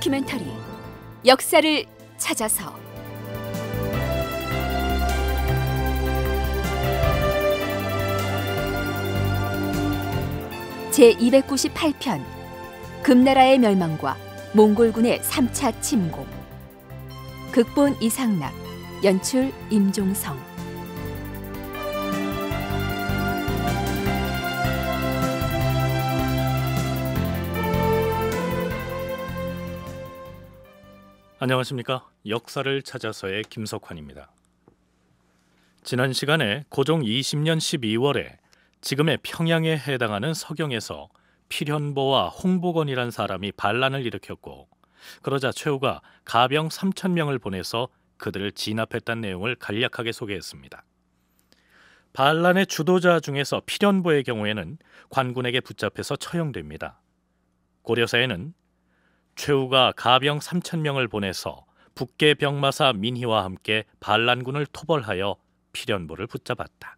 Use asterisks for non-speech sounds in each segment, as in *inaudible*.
다큐멘터리 역사를 찾아서 제298편 금나라의 멸망과 몽골군의 3차 침공 극본 이상락 연출 임종성 안녕하십니까. 역사를 찾아서의 김석환입니다. 지난 시간에 고종 20년 12월에 지금의 평양에 해당하는 서경에서 필현보와 홍보건이란 사람이 반란을 일으켰고 그러자 최후가 가병 3천 명을 보내서 그들을 진압했다는 내용을 간략하게 소개했습니다. 반란의 주도자 중에서 필연보의 경우에는 관군에게 붙잡혀서 처형됩니다. 고려사에는 최후가 가병 3천 명을 보내서 북계 병마사 민희와 함께 반란군을 토벌하여 필연보를 붙잡았다.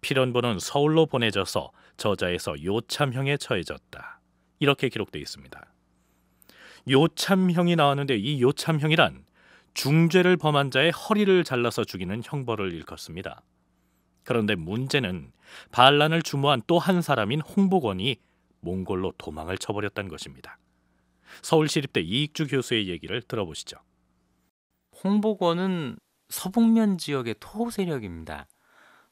필연보는 서울로 보내져서 저자에서 요참형에 처해졌다. 이렇게 기록되어 있습니다. 요참형이 나왔는데 이 요참형이란 중죄를 범한 자의 허리를 잘라서 죽이는 형벌을 일컫습니다. 그런데 문제는 반란을 주모한 또 한 사람인 홍복원이 몽골로 도망을 쳐버렸다는 것입니다. 서울시립대 이익주 교수의 얘기를 들어보시죠. 홍보권은 서북면 지역의 토호 세력입니다.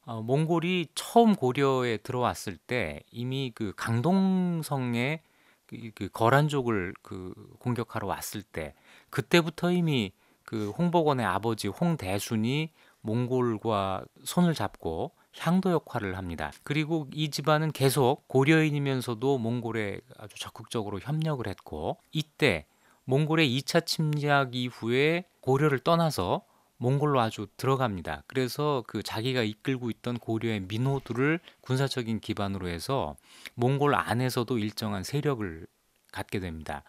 어, 몽골이 처음 고려에 들어왔을 때 이미 그 강동성의 그, 그 거란족을 그 공격하러 왔을 때 그때부터 이미 그 홍보건의 아버지 홍대순이 몽골과 손을 잡고 향도 역할을 합니다. 그리고 이 집안은 계속 고려인이면서도 몽골에 아주 적극적으로 협력을 했고 이때 몽골의 2차 침략 이후에 고려를 떠나서 몽골로 아주 들어갑니다. 그래서 그 자기가 이끌고 있던 고려의 민호들을 군사적인 기반으로 해서 몽골 안에서도 일정한 세력을 갖게 됩니다.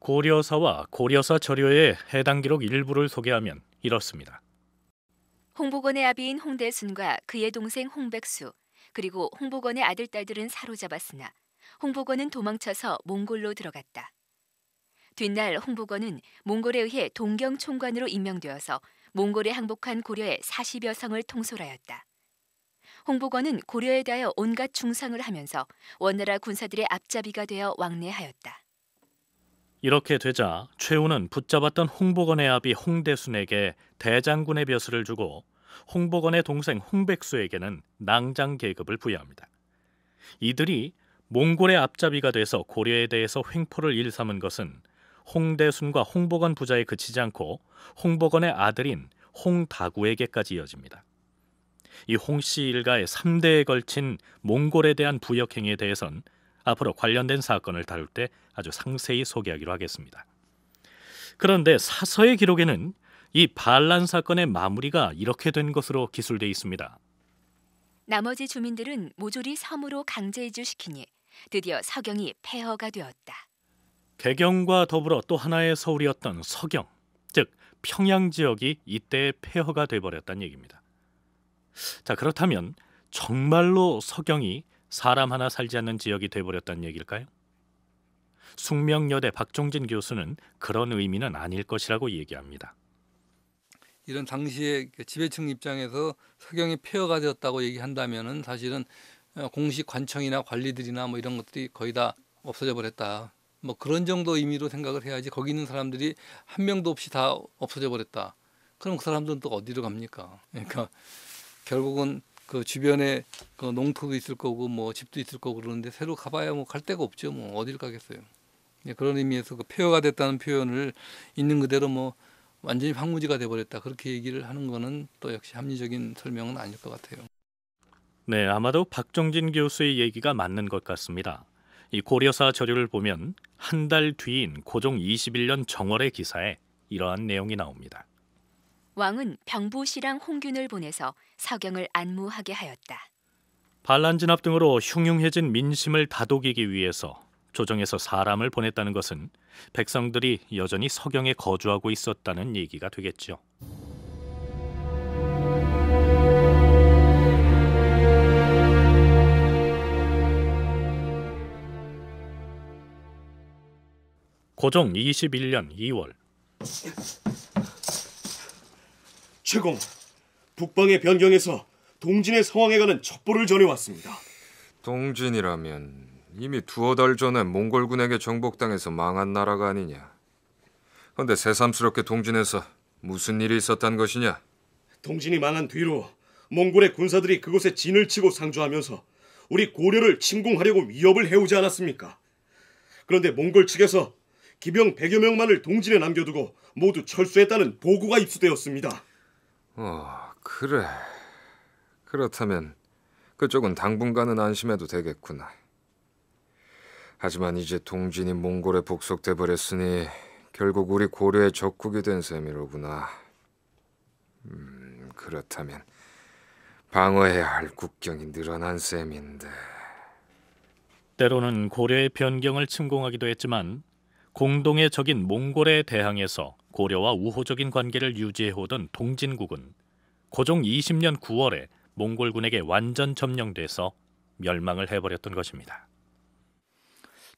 고려사와 고려사 저료의 해당 기록 일부를 소개하면 이렇습니다. 홍보원의 아비인 홍대순과 그의 동생 홍백수 그리고 홍보원의 아들 딸들은 사로잡았으나 홍보원은 도망쳐서 몽골로 들어갔다. 뒷날 홍보원은 몽골에 의해 동경 총관으로 임명되어서 몽골에 항복한 고려의 40여 성을 통솔하였다. 홍보원은 고려에 대하여 온갖 중상을 하면서 원나라 군사들의 앞잡이가 되어 왕래하였다. 이렇게 되자 최후는 붙잡았던 홍보건의 아비 홍대순에게 대장군의 벼슬을 주고 홍보건의 동생 홍백수에게는 낭장 계급을 부여합니다. 이들이 몽골의 앞잡이가 돼서 고려에 대해서 횡포를 일삼은 것은 홍대순과 홍보건 부자에 그치지 않고 홍보건의 아들인 홍다구에게까지 이어집니다. 이 홍씨 일가의 3대에 걸친 몽골에 대한 부역행위에 대해선 앞으로 관련된 사건을 다룰 때 아주 상세히 소개하기로 하겠습니다. 그런데 사서의 기록에는 이 반란 사건의 마무리가 이렇게 된 것으로 기술돼 있습니다. 나머지 주민들은 모조리 섬으로 강제 이주시키니 드디어 서경이 폐허가 되었다. 개경과 더불어 또 하나의 서울이었던 서경, 즉 평양 지역이 이때 폐허가 돼버렸다는 얘기입니다. 자 그렇다면 정말로 서경이 사람 하나 살지 않는 지역이 돼버렸다는 얘기일까요? 숙명여대 박종진 교수는 그런 의미는 아닐 것이라고 얘기합니다. 이런 당시의 그 지배층 입장에서 사경이 폐허가 되었다고 얘기한다면 사실은 어, 공식 관청이나 관리들이나 뭐 이런 것들이 거의 다 없어져 버렸다. 뭐 그런 정도 의미로 생각을 해야지 거기 있는 사람들이 한 명도 없이 다 없어져 버렸다. 그럼 그 사람들은 또 어디로 갑니까? 그러니까 결국은 그 주변에 그 농토도 있을 거고 뭐 집도 있을 거고 그러는데 새로 가봐야 뭐 갈 데가 없죠. 뭐 어딜 가겠어요. 예, 그런 의미에서 그 폐허가 됐다는 표현을 있는 그대로 뭐 완전히 황무지가 돼버렸다 그렇게 얘기를 하는 거는 또 역시 합리적인 설명은 아닐 것 같아요. 네, 아마도 박정진 교수의 얘기가 맞는 것 같습니다. 이 고려사 저류를 보면 한 달 뒤인 고종 21년 정월의 기사에 이러한 내용이 나옵니다. 왕은 병부시랑 홍균을 보내서 서경을 안무하게 하였다. 반란 진압 등으로 흉흉해진 민심을 다독이기 위해서 조정에서 사람을 보냈다는 것은 백성들이 여전히 서경에 거주하고 있었다는 얘기가 되겠죠. 고종 21년 2월 제공. 북방의 변경에서 동진의 상황에 관한 첩보를 전해왔습니다. 동진이라면 이미 두어 달 전에 몽골군에게 정복당해서 망한 나라가 아니냐. 그런데 새삼스럽게 동진에서 무슨 일이 있었단 것이냐? 동진이 망한 뒤로 몽골의 군사들이 그곳에 진을 치고 상주하면서 우리 고려를 침공하려고 위협을 해오지 않았습니까? 그런데 몽골 측에서 기병 100여 명만을 동진에 남겨두고 모두 철수했다는 보고가 입수되었습니다. 어, 그래. 그렇다면 그쪽은 당분간은 안심해도 되겠구나. 하지만 이제 동진이 몽골에 복속돼 버렸으니 결국 우리 고려의 적국이 된 셈이로구나. 음, 그렇다면 방어해야 할 국경이 늘어난 셈인데. 때로는 고려의 변경을 침공하기도 했지만 공동의 적인 몽골에 대항해서 고려와 우호적인 관계를 유지해오던 동진국은 고종 20년 9월에 몽골군에게 완전 점령돼서 멸망을 해버렸던 것입니다.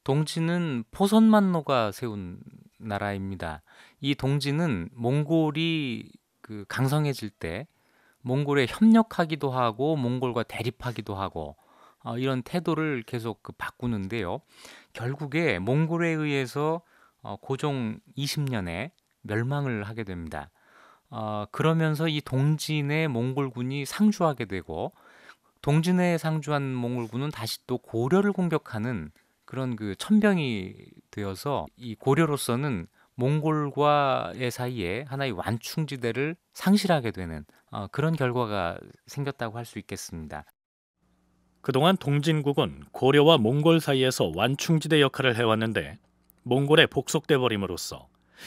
동진은 포선만노가 세운 나라입니다. 이 동진은 몽골이 그 강성해질 때 몽골에 협력하기도 하고 몽골과 대립하기도 하고 어, 이런 태도를 계속 그 바꾸는데요. 결국에 몽골에 의해서 어, 고종 20년에 멸망을 하게 됩니다. 어, 그러면서 이 동진의 몽골군이 상주하게 되고 동진에 상주한 몽골군은 다시 또 고려를 공격하는 그런 그 천병이 되어서 이 고려로서는 몽골과의 사이에 하나의 완충지대를 상실하게 되는 어, 그런 결과가 생겼다고 할 수 있겠습니다. 그동안 동진국은 고려와 몽골 사이에서 완충지대 역할을 해왔는데 몽골에 복속돼 버림으로써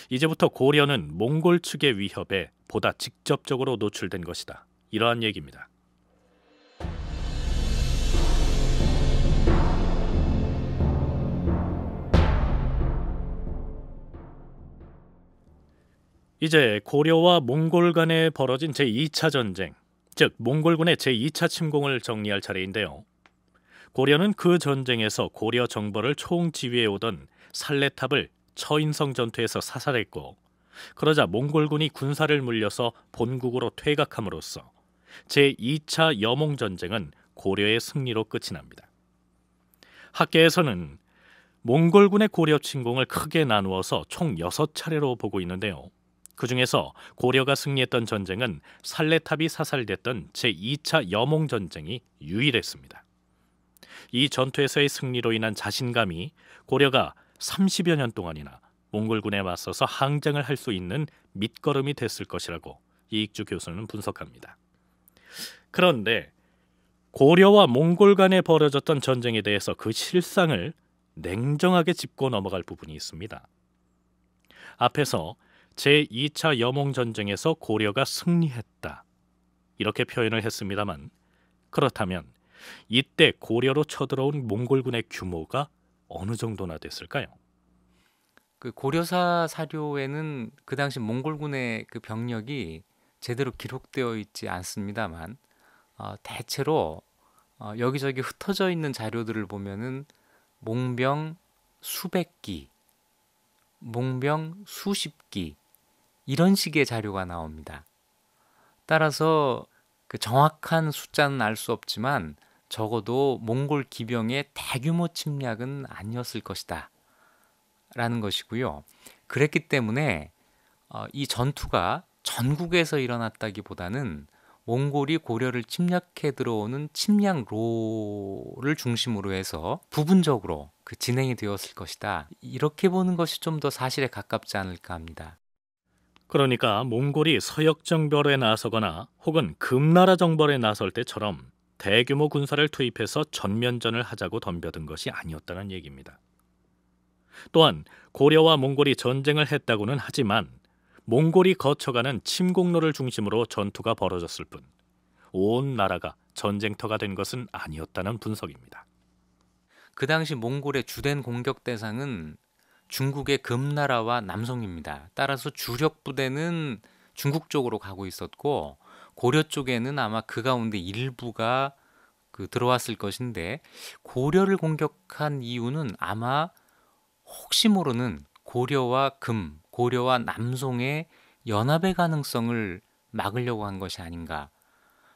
이제부터 고려는 몽골 측의 위협에 보다 직접적으로 노출된 것이다. 이러한 얘기입니다. 이제 고려와 몽골 간에 벌어진 제2차 전쟁, 즉 몽골군의 제2차 침공을 정리할 차례인데요. 고려는 그 전쟁에서 고려 정벌을 총지휘해 오던 살레탑을 처인성 전투에서 사살했고 그러자 몽골군이 군사를 물려서 본국으로 퇴각함으로써 제2차 여몽 전쟁은 고려의 승리로 끝이 납니다. 학계에서는 몽골군의 고려 침공을 크게 나누어서 총 6차례로 보고 있는데요. 그 중에서 고려가 승리했던 전쟁은 살레탑이 사살됐던 제2차 여몽 전쟁이 유일했습니다. 이 전투에서의 승리로 인한 자신감이 고려가 30여 년 동안이나 몽골군에 맞서서 항쟁을 할 수 있는 밑거름이 됐을 것이라고 이익주 교수는 분석합니다. 그런데 고려와 몽골 간에 벌어졌던 전쟁에 대해서 그 실상을 냉정하게 짚고 넘어갈 부분이 있습니다. 앞에서 제2차 여몽 전쟁에서 고려가 승리했다. 이렇게 표현을 했습니다만 그렇다면 이때 고려로 쳐들어온 몽골군의 규모가 어느 정도나 됐을까요? 그 고려사 사료에는 그 당시 몽골군의 그 병력이 제대로 기록되어 있지 않습니다만 어, 대체로 어, 여기저기 흩어져 있는 자료들을 보면은 몽병 수백 기, 몽병 수십 기 이런 식의 자료가 나옵니다. 따라서 그 정확한 숫자는 알 수 없지만 적어도 몽골 기병의 대규모 침략은 아니었을 것이다. 라는 것이고요. 그랬기 때문에 어, 이 전투가 전국에서 일어났다기보다는 몽골이 고려를 침략해 들어오는 침략로를 중심으로 해서 부분적으로 그 진행이 되었을 것이다. 이렇게 보는 것이 좀 더 사실에 가깝지 않을까 합니다. 그러니까 몽골이 서역 정벌에 나서거나 혹은 금나라 정벌에 나설 때처럼 대규모 군사를 투입해서 전면전을 하자고 덤벼든 것이 아니었다는 얘기입니다. 또한 고려와 몽골이 전쟁을 했다고는 하지만 몽골이 거쳐가는 침공로를 중심으로 전투가 벌어졌을 뿐 온 나라가 전쟁터가 된 것은 아니었다는 분석입니다. 그 당시 몽골의 주된 공격 대상은 중국의 금나라와 남성입니다 따라서 주력 부대는 중국 쪽으로 가고 있었고 고려 쪽에는 아마 그 가운데 일부가 그 들어왔을 것인데 고려를 공격한 이유는 아마 혹시 모르는 고려와 금, 고려와 남송의 연합의 가능성을 막으려고 한 것이 아닌가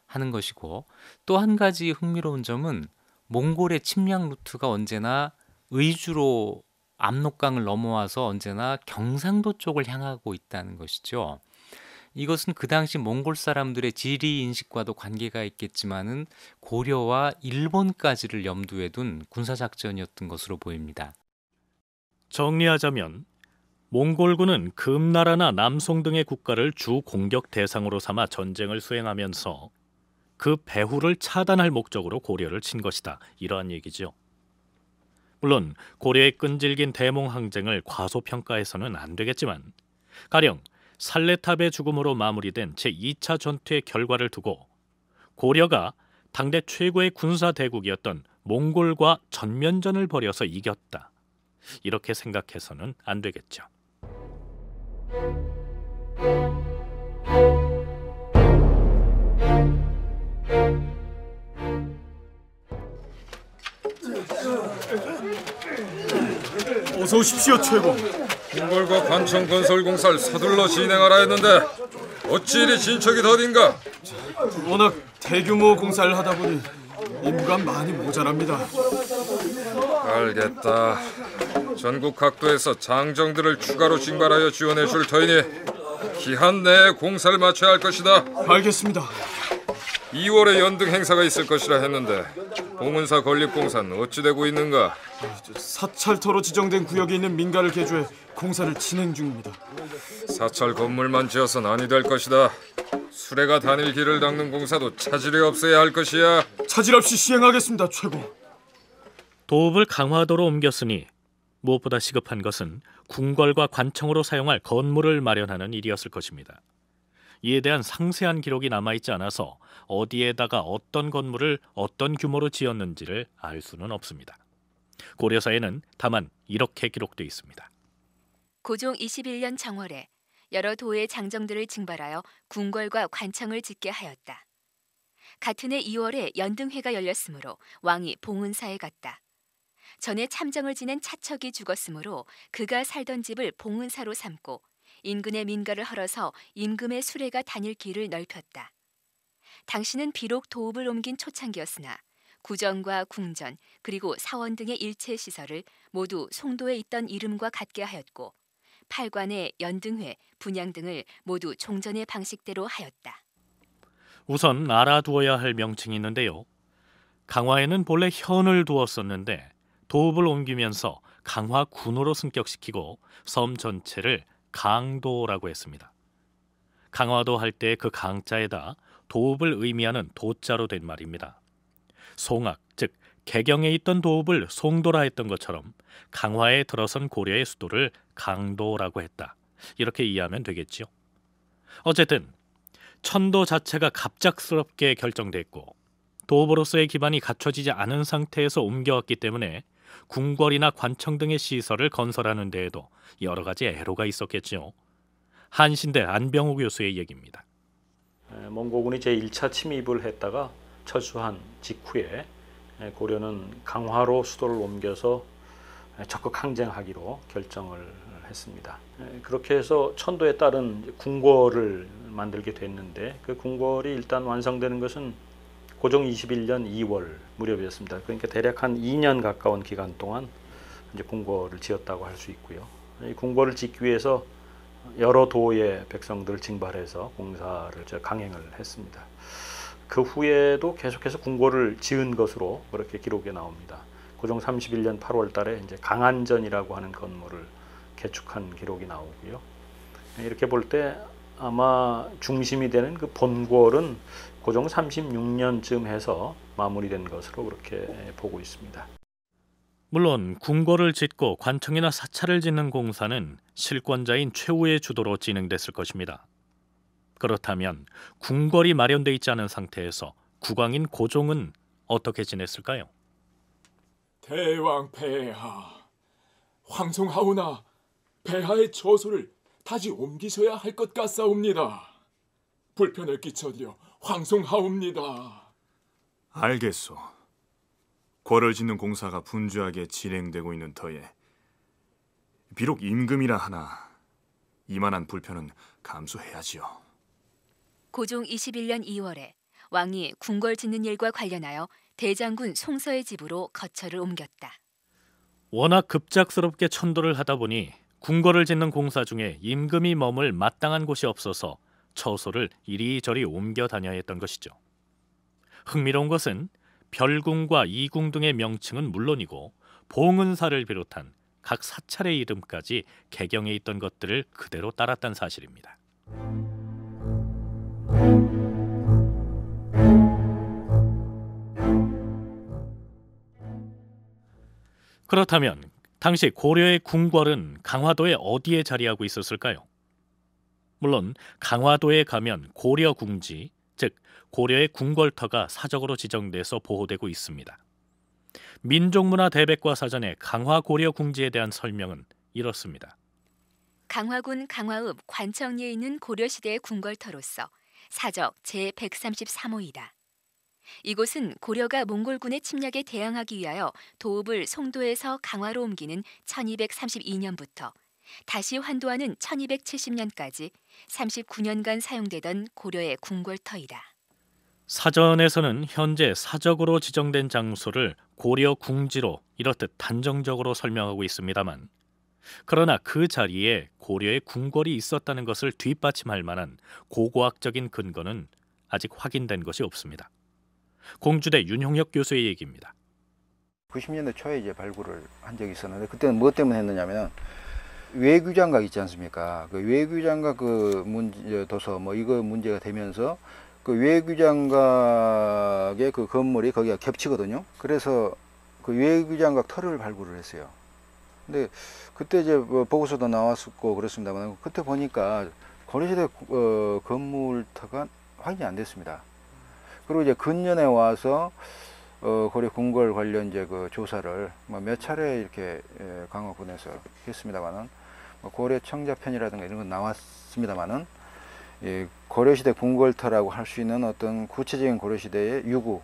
하는 것이고 또 한 가지 흥미로운 점은 몽골의 침략 루트가 언제나 의주로 압록강을 넘어와서 언제나 경상도 쪽을 향하고 있다는 것이죠. 이것은 그 당시 몽골 사람들의 지리 인식과도 관계가 있겠지만은 고려와 일본까지를 염두에 둔 군사 작전이었던 것으로 보입니다. 정리하자면 몽골군은 금나라나 남송 등의 국가를 주 공격 대상으로 삼아 전쟁을 수행하면서 그 배후를 차단할 목적으로 고려를 친 것이다. 이러한 얘기죠. 물론 고려의 끈질긴 대몽 항쟁을 과소평가해서는 안 되겠지만 가령 살레탑의 죽음으로 마무리된 제2차 전투의 결과를 두고 고려가 당대 최고의 군사 대국이었던 몽골과 전면전을 벌여서 이겼다. 이렇게 생각해서는 안 되겠죠. 어서 오십시오, 최고. 궁궐과 관청 건설공사를 서둘러 진행하라 했는데 어찌 이리 진척이 더딘가? 워낙 대규모 공사를 하다 보니 인부가 많이 모자랍니다. 알겠다. 전국 각도에서 장정들을 추가로 징발하여 지원해 줄 터이니 기한 내에 공사를 마쳐야 할 것이다. 알겠습니다. 2월에 연등 행사가 있을 것이라 했는데 봉은사 건립공사는 어찌되고 있는가? 사찰터로 지정된 구역에 있는 민가를 개조해 공사를 진행 중입니다. 사찰 건물만 지어선 아니 될 것이다. 수레가 단일 길을 닦는 공사도 차질이 없어야 할 것이야. 차질 없이 시행하겠습니다, 최고. 도읍을 강화도로 옮겼으니 무엇보다 시급한 것은 궁궐과 관청으로 사용할 건물을 마련하는 일이었을 것입니다. 이에 대한 상세한 기록이 남아있지 않아서 어디에다가 어떤 건물을 어떤 규모로 지었는지를 알 수는 없습니다. 고려사에는 다만 이렇게 기록돼 있습니다. 고종 21년 정월에 여러 도의 장정들을 징발하여 궁궐과 관청을 짓게 하였다. 같은 해 2월에 연등회가 열렸으므로 왕이 봉은사에 갔다. 전에 참정을 지낸 차척이 죽었으므로 그가 살던 집을 봉은사로 삼고 인근의 민가를 헐어서 임금의 수레가 다닐 길을 넓혔다. 당신은 비록 도읍을 옮긴 초창기였으나 구전과 궁전 그리고 사원 등의 일체 시설을 모두 송도에 있던 이름과 같게 하였고 팔관의 연등회, 분양 등을 모두 종전의 방식대로 하였다. 우선 알아두어야 할 명칭이 있는데요. 강화에는 본래 현을 두었었는데 도읍을 옮기면서 강화군으로 승격시키고 섬 전체를 강도라고 했습니다. 강화도 할 때 그 강자에다 도읍을 의미하는 도자로 된 말입니다. 송악, 즉 개경에 있던 도읍을 송도라 했던 것처럼 강화에 들어선 고려의 수도를 강도라고 했다. 이렇게 이해하면 되겠지요. 어쨌든 천도 자체가 갑작스럽게 결정됐고 도읍으로서의 기반이 갖춰지지 않은 상태에서 옮겨왔기 때문에 궁궐이나 관청 등의 시설을 건설하는 데에도 여러 가지 애로가 있었겠죠 한신대 안병호 교수의 얘기입니다. 몽고군이 제1차 침입을 했다가 철수한 직후에 고려는 강화로 수도를 옮겨서 적극 항쟁하기로 결정을 했습니다. 그렇게 해서 천도에 따른 궁궐을 만들게 됐는데 그 궁궐이 일단 완성되는 것은 고종 21년 2월 무렵이었습니다. 그러니까 대략 한 2년 가까운 기간 동안 이제 궁궐을 지었다고 할 수 있고요. 이 궁궐을 짓기 위해서 여러 도의 백성들을 징발해서 공사를 강행을 했습니다. 그 후에도 계속해서 궁궐을 지은 것으로 그렇게 기록에 나옵니다. 고종 31년 8월 달에 이제 강안전이라고 하는 건물을 개축한 기록이 나오고요. 이렇게 볼 때 아마 중심이 되는 그 본궐은 고종 그 36년쯤 해서 마무리된 것으로 그렇게 보고 있습니다. 물론 궁궐을 짓고 관청이나 사찰을 짓는 공사는 실권자인 최후의 주도로 진행됐을 것입니다. 그렇다면 궁궐이 마련돼 있지 않은 상태에서 국왕인 고종은 어떻게 지냈을까요? 대왕 폐하, 황송하오나 폐하의 저소를 다시 옮기셔야 할 것 같사옵니다. 불편을 끼쳐드려 황송하옵니다. 알겠소. 궐을 짓는 공사가 분주하게 진행되고 있는 터에 비록 임금이라 하나 이만한 불편은 감수해야지요. 고종 21년 2월에 왕이 궁궐 짓는 일과 관련하여 대장군 송서의 집으로 거처를 옮겼다. 워낙 급작스럽게 천도를 하다 보니 궁궐을 짓는 공사 중에 임금이 머물 마땅한 곳이 없어서 처소를 이리저리 옮겨 다녀야 했던 것이죠. 흥미로운 것은 별궁과 이궁 등의 명칭은 물론이고 봉은사를 비롯한 각 사찰의 이름까지 개경에 있던 것들을 그대로 따랐다는 사실입니다. 그렇다면 당시 고려의 궁궐은 강화도의 어디에 자리하고 있었을까요? 물론 강화도에 가면 고려 궁지, 즉 고려의 궁궐터가 사적으로 지정돼서 보호되고 있습니다. 민족문화 대백과 사전의 강화 고려 궁지에 대한 설명은 이렇습니다. 강화군 강화읍 관청리에 있는 고려시대의 궁궐터로서 사적 제133호이다. 이곳은 고려가 몽골군의 침략에 대항하기 위하여 도읍을 송도에서 강화로 옮기는 1232년부터 다시 환도하는 1270년까지 39년간 사용되던 고려의 궁궐터이다. 사전에서는 현재 사적으로 지정된 장소를 고려 궁지로 이렇듯 단정적으로 설명하고 있습니다만 그러나 그 자리에 고려의 궁궐이 있었다는 것을 뒷받침할 만한 고고학적인 근거는 아직 확인된 것이 없습니다. 공주대 윤홍혁 교수의 얘기입니다. 90년대 초에 이제 발굴을 한 적이 있었는데 그때는 무엇 때문에 했느냐면 외교장각 있지 않습니까? 그외교장각그 문제 도서 뭐 이거 문제가 되면서 그 외교장각의 그 건물이 거기가 겹치거든요. 그래서 그 외교장각 터를 발굴을 했어요. 근데 그때 이제 뭐 보고서도 나왔었고 그렇습니다만 그때 보니까 고려시대 어, 건물터가 확인이 안 됐습니다. 그리고 이제 근년에 와서 어, 고려 궁궐 관련 이제 그 조사를 뭐 몇 차례 이렇게 예, 강화군에서 했습니다만은 뭐 고려 청자편이라든가 이런 건 나왔습니다만은 예, 고려시대 궁궐터라고 할 수 있는 어떤 구체적인 고려시대의 유구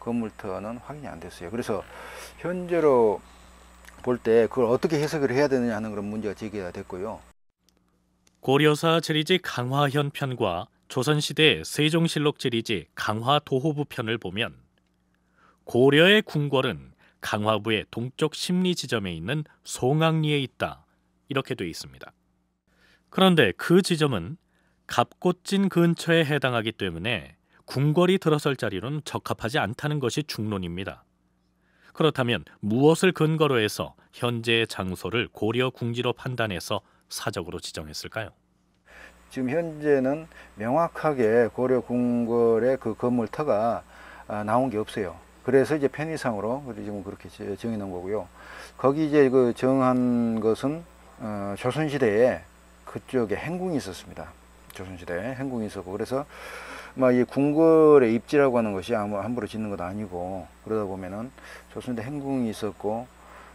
건물터는 확인이 안 됐어요. 그래서 현재로 볼 때 그걸 어떻게 해석을 해야 되느냐 하는 그런 문제가 제기가 됐고요. 고려사 지리지 강화현 편과 조선시대 세종실록 지리지 강화도호부 편을 보면 고려의 궁궐은 강화부의 동쪽 심리 지점에 있는 송악리에 있다. 이렇게 돼 있습니다. 그런데 그 지점은 갑곶진 근처에 해당하기 때문에 궁궐이 들어설 자리로는 적합하지 않다는 것이 중론입니다. 그렇다면 무엇을 근거로 해서 현재의 장소를 고려 궁지로 판단해서 사적으로 지정했을까요? 지금 현재는 명확하게 고려 궁궐의 그 건물터가 아, 나온 게 없어요. 그래서 이제 편의상으로 지금 그렇게 정해 놓은 거고요. 거기 이제 그 정한 것은 어, 조선시대에 그쪽에 행궁이 있었습니다. 조선시대에 행궁이 있었고 그래서 막 이 궁궐의 입지라고 하는 것이 아무 함부로 짓는 것도 아니고 그러다 보면은 조선시대 행궁이 있었고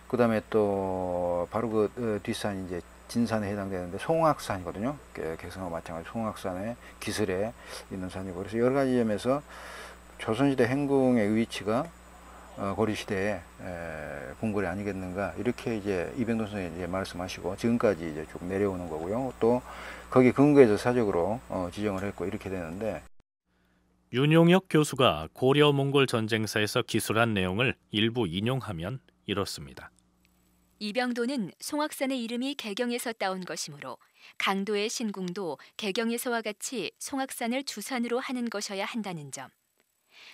그 다음에 또 바로 그 어, 뒷산 이제 진산에 해당되는데 송악산이거든요. 개성과 마찬가지 송악산의 기슬에 있는 산이고 그래서 여러 가지 점에서 조선시대 행궁의 위치가 어, 고려 시대의 궁궐이 아니겠는가 이렇게 이제 이병동 선생이 이제 말씀하시고 지금까지 이제 쭉 내려오는 거고요. 또 거기 근거해서 사적으로 어, 지정을 했고 이렇게 되는데 윤용혁 교수가 고려 몽골 전쟁사에서 기술한 내용을 일부 인용하면 이렇습니다. 이병도는 송악산의 이름이 개경에서 따온 것이므로 강도의 신궁도 개경에서와 같이 송악산을 주산으로 하는 것이어야 한다는 점.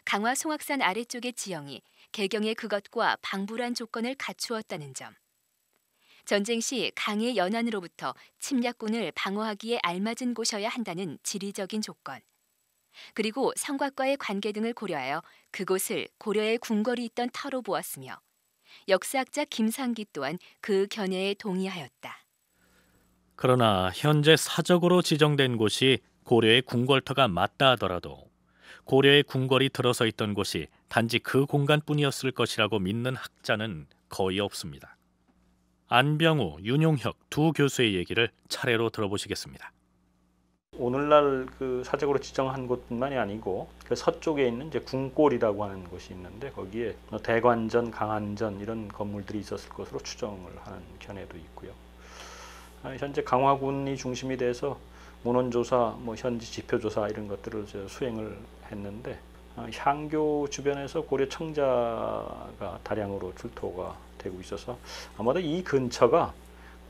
강화 송악산 아래쪽의 지형이 개경의 그것과 방불한 조건을 갖추었다는 점. 전쟁 시 강의 연안으로부터 침략군을 방어하기에 알맞은 곳이어야 한다는 지리적인 조건. 그리고 성곽과의 관계 등을 고려하여 그곳을 고려의 궁궐이 있던 터로 보았으며 역사학자 김상기 또한 그 견해에 동의하였다. 그러나 현재 사적으로 지정된 곳이 고려의 궁궐터가 맞다 하더라도 고려의 궁궐이 들어서 있던 곳이 단지 그 공간뿐이었을 것이라고 믿는 학자는 거의 없습니다. 안병우, 윤용혁 두 교수의 얘기를 차례로 들어보시겠습니다. 오늘날 그 사적으로 지정한 곳뿐만이 아니고 그 서쪽에 있는 이제 궁골이라고 하는 곳이 있는데 거기에 뭐 대관전, 강안전 이런 건물들이 있었을 것으로 추정을 하는 견해도 있고요. 아, 현재 강화군이 중심이 돼서 문헌조사, 뭐 현지 지표조사 이런 것들을 수행을 했는데 아, 향교 주변에서 고려 청자가 다량으로 출토가 되고 있어서 아마도 이 근처가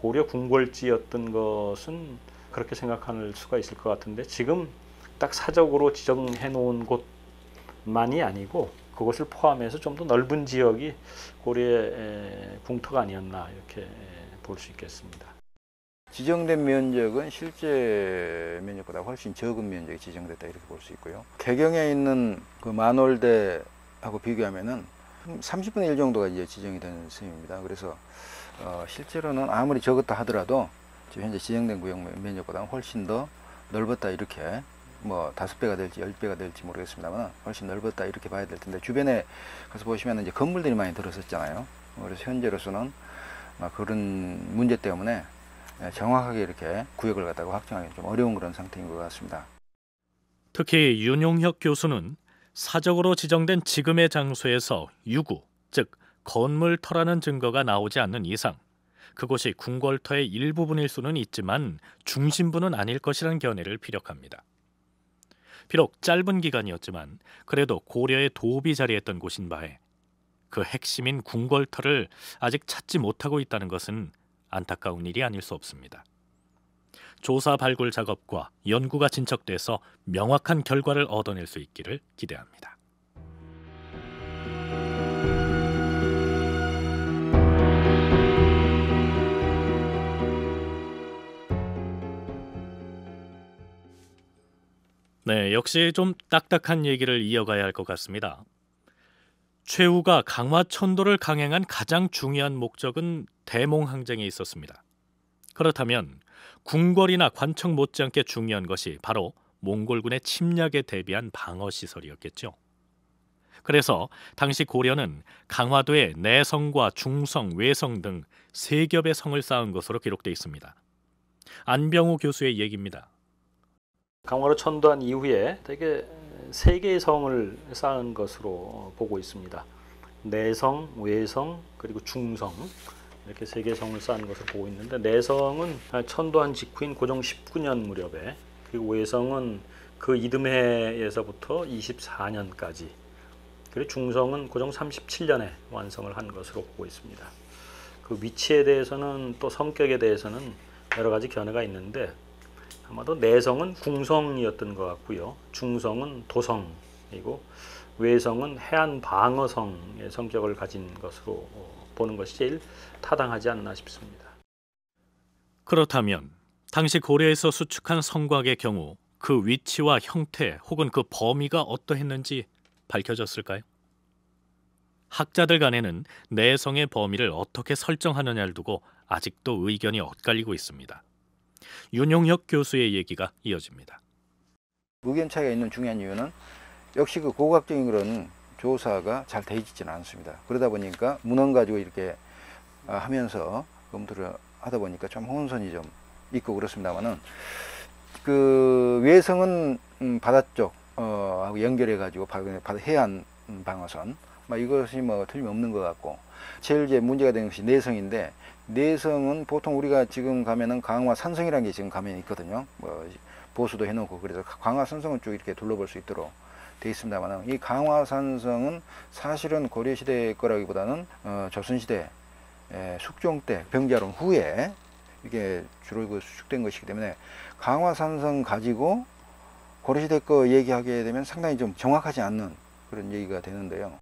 고려 궁궐지였던 것은 그렇게 생각할 수가 있을 것 같은데 지금 딱 사적으로 지정해 놓은 곳만이 아니고 그것을 포함해서 좀 더 넓은 지역이 고려의 궁토가 아니었나 이렇게 볼 수 있겠습니다. 지정된 면적은 실제 면적보다 훨씬 적은 면적이 지정됐다 이렇게 볼 수 있고요. 개경에 있는 그 만월대하고 비교하면은 30분의 1 정도가 이제 지정이 된 셈입니다. 그래서 어 실제로는 아무리 적었다 하더라도 지금 현재 지정된 구역 면적보다 훨씬 더 넓었다 이렇게 뭐 다섯 배가 될지 열 배가 될지 모르겠습니다만 훨씬 넓었다 이렇게 봐야 될 텐데 주변에 가서 보시면 이제 건물들이 많이 들어섰잖아요. 그래서 현재로서는 그런 문제 때문에 예, 정확하게 이렇게 구역을 갖다가 확정하기 좀 어려운 그런 상태인 것 같습니다. 특히 윤용혁 교수는 사적으로 지정된 지금의 장소에서 유구, 즉 건물터라는 증거가 나오지 않는 이상 그곳이 궁궐터의 일부분일 수는 있지만 중심부는 아닐 것이란 견해를 피력합니다. 비록 짧은 기간이었지만 그래도 고려의 도읍이 자리했던 곳인 바에 그 핵심인 궁궐터를 아직 찾지 못하고 있다는 것은 안타까운 일이 아닐 수 없습니다. 조사 발굴 작업과 연구가 진척돼서 명확한 결과를 얻어낼 수 있기를 기대합니다. 네, 역시 좀 딱딱한 얘기를 이어가야 할 것 같습니다. 최후가 강화 천도를 강행한 가장 중요한 목적은 대몽항쟁에 있었습니다. 그렇다면 궁궐이나 관청 못지않게 중요한 것이 바로 몽골군의 침략에 대비한 방어 시설이었겠죠. 그래서 당시 고려는 강화도에 내성과 중성, 외성 등 세 겹의 성을 쌓은 것으로 기록돼 있습니다. 안병호 교수의 얘기입니다. 강화로 천도한 이후에 되게 세 개의 성을 쌓은 것으로 보고 있습니다. 내성, 외성, 그리고 중성. 이렇게 세개 성을 쌓은 것을 보고 있는데 내성은 네 아, 천도한 직후인 고종 19년 무렵에 그리고 외성은 그 이듬해에서부터 24년까지 그리고 중성은 고종 37년에 완성을 한 것으로 보고 있습니다. 그 위치에 대해서는 또 성격에 대해서는 여러 가지 견해가 있는데 아마도 내성은 네 궁성이었던 것 같고요. 중성은 도성이고 외성은 해안 방어성의 성격을 가진 것으로 보는 것이 제일 타당하지 않나 싶습니다. 그렇다면 당시 고려에서 수축한 성곽의 경우 그 위치와 형태 혹은 그 범위가 어떠했는지 밝혀졌을까요? 학자들 간에는 내성의 범위를 어떻게 설정하느냐를 두고 아직도 의견이 엇갈리고 있습니다. 윤용혁 교수의 얘기가 이어집니다. 의견 차이가 있는 중요한 이유는 역시 그 고각적인 그런 조사가 잘 되어있지는 않습니다. 그러다 보니까 문헌 가지고 이렇게 아, 하면서 검토를 하다 보니까 좀 혼선이 좀 있고 그렇습니다만은 그 외성은 음, 바다 쪽어 하고 연결해 가지고 바다 해안 방어선 막 뭐 이것이 뭐 틀림없는 것 같고 제일 이제 문제가 되는 것이 내성인데 내성은 보통 우리가 지금 가면은 강화 산성이라는 게 지금 가면 있거든요. 뭐 보수도 해놓고 그래서 강화 산성은 쭉 이렇게 둘러볼 수 있도록 돼 있습니다만 이 강화산성은 사실은 고려시대 거라기보다는 어, 조선시대 에, 숙종 때 병자론 후에 이게 주로 그 수축된 것이기 때문에 강화산성 가지고 고려시대 거 얘기하게 되면 상당히 좀 정확하지 않는 그런 얘기가 되는데요.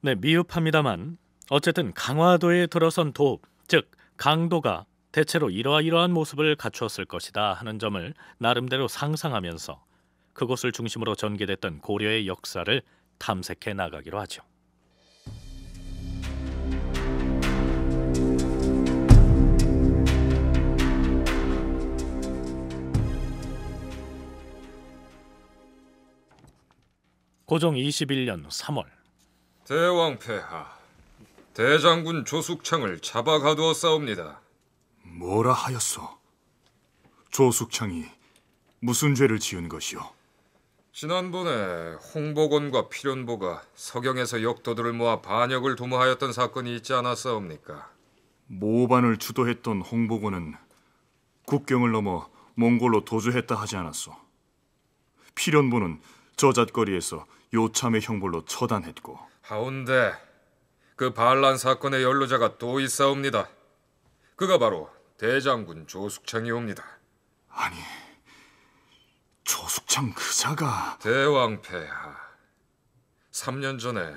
네, 미흡합니다만 어쨌든 강화도에 들어선 도읍, 즉 강도가 대체로 이러이러한 모습을 갖추었을 것이다 하는 점을 나름대로 상상하면서 그곳을 중심으로 전개됐던 고려의 역사를 탐색해 나가기로 하죠. 고종 21년 3월 대왕 폐하 대장군 조숙창을 잡아 가두어 싸웁니다 뭐라 하였소? 조숙창이 무슨 죄를 지은 것이오? 지난번에 홍보건과 필연보가 서경에서 역도들을 모아 반역을 도모하였던 사건이 있지 않았사옵니까? 모반을 주도했던 홍보건은 국경을 넘어 몽골로 도주했다 하지 않았소. 필연보는 저잣거리에서 요참의 형벌로 처단했고 하운데 그 반란 사건의 연루자가 또 있사옵니다. 그가 바로 대장군 조숙창이옵니다. 아니 조숙창 그자가 대왕패야 3년 전에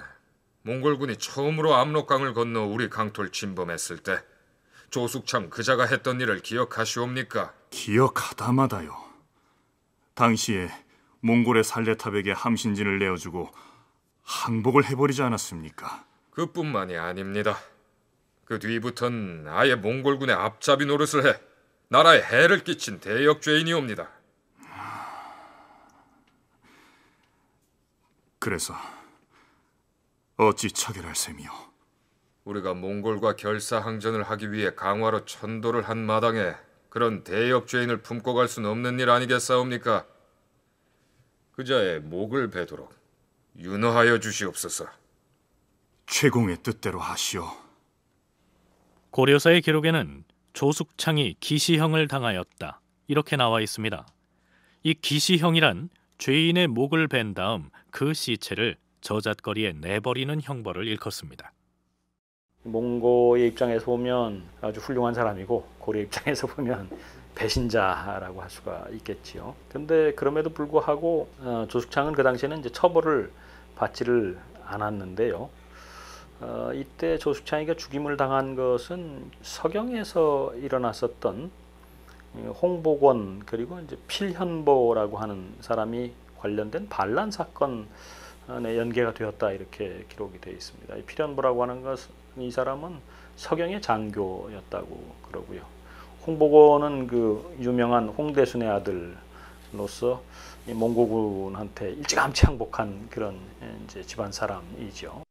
몽골군이 처음으로 압록강을 건너 우리 강토를 침범했을 때 조숙창 그자가 했던 일을 기억하시옵니까? 기억하다마다요. 당시에 몽골의 살레탑에게 함신진을 내어주고 항복을 해버리지 않았습니까? 그뿐만이 아닙니다. 그 뒤부턴 아예 몽골군의 앞잡이 노릇을 해 나라에 해를 끼친 대역죄인이옵니다. 그래서 어찌 차결할 셈이요? 우리가 몽골과 결사항전을 하기 위해 강화로 천도를 한 마당에 그런 대역죄인을 품고 갈 수는 없는 일 아니겠사옵니까? 그자의 목을 베도록 윤허하여 주시옵소서. 최공의 뜻대로 하시오. 고려사의 기록에는 조숙창이 기시형을 당하였다. 이렇게 나와 있습니다. 이 기시형이란 죄인의 목을 벤 다음 그 시체를 저잣거리에 내버리는 형벌을 일컫습니다. 몽고의 입장에서 보면 아주 훌륭한 사람이고 고려 입장에서 *laughs* 보면 배신자라고 할 수가 있겠지요. 근데 그럼에도 불구하고 어, 조숙창은 그 당시에는 이제 처벌을 받지를 않았는데요. 어, 이때 조숙창이가 죽임을 당한 것은 서경에서 일어났었던 어, 홍보권 그리고 이제 필현보라고 하는 사람이 관련된 반란 사건에 연계가 되었다 이렇게 기록이 되어 있습니다. 피련부라고 하는 것은 이 사람은 서경의 장교였다고 그러고요. 홍보고는 그 유명한 홍대순의 아들로서 몽고군한테 일찌감치 항복한 그런 예, 이제 집안 사람이죠.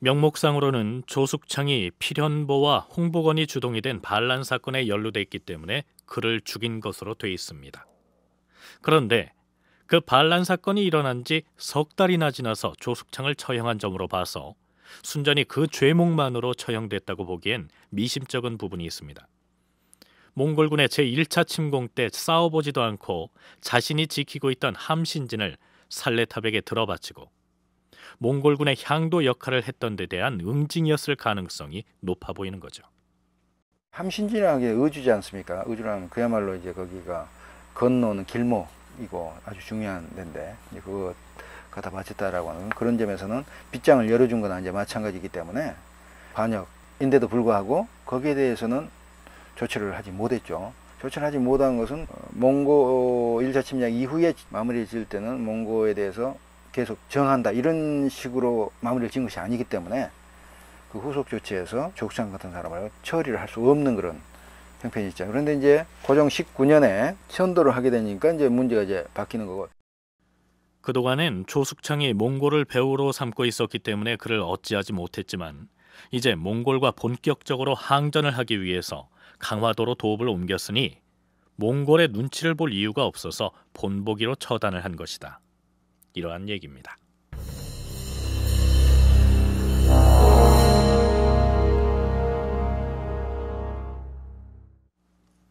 명목상으로는 조숙창이 필현보와 홍보건이 주동이 된 반란 사건에 연루돼 있기 때문에 그를 죽인 것으로 돼 있습니다. 그런데 그 반란 사건이 일어난 지 석 달이나 지나서 조숙창을 처형한 점으로 봐서 순전히 그 죄목만으로 처형됐다고 보기엔 미심쩍은 부분이 있습니다. 몽골군의 제1차 침공 때 싸워보지도 않고 자신이 지키고 있던 함신진을 살레탑에게 들어바치고 몽골군의 향도 역할을 했던 데 대한 응징이었을 가능성이 높아 보이는 거죠. 함신진에게 의주지 않습니까? 의주라는 그야말로 이제 거기가 건너는 길목 이거 아주 중요한 데인데 그거 갖다 바쳤다라고 하는 그런 점에서는 빗장을 열어준 건 이제 마찬가지이기 때문에 반역인데도 불구하고 거기에 대해서는 조치를 하지 못했죠. 조치를 하지 못한 것은 몽고 일자 침략 이후에 마무리 지을 때는 몽고에 대해서 계속 정한다 이런 식으로 마무리를 지은 것이 아니기 때문에 그 후속 조치에서 족상 같은 사람을 처리를 할 수 없는 그런 형편이 죠 그런데 이제 고종 19년에 천도를 하게 되니까 이제 문제가 이제 바뀌는 거고. 그동안은 조숙창이 몽골을 배후로 삼고 있었기 때문에 그를 어찌하지 못했지만 이제 몽골과 본격적으로 항전을 하기 위해서 강화도로 도읍을 옮겼으니 몽골의 눈치를 볼 이유가 없어서 본보기로 처단을 한 것이다. 이러한 얘기입니다.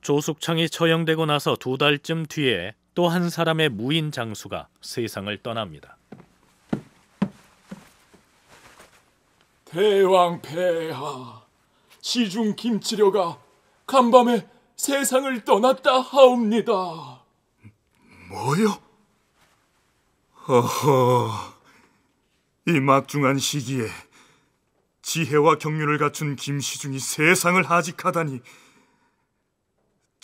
조숙창이 처형되고 나서 두 달쯤 뒤에 또 한 사람의 무인 장수가 세상을 떠납니다. 대왕 폐하, 시중 김치려가 간밤에 세상을 떠났다 하옵니다. 뭐요? 어허, 이 막중한 시기에 지혜와 경륜을 갖춘 김시중이 세상을 하직하다니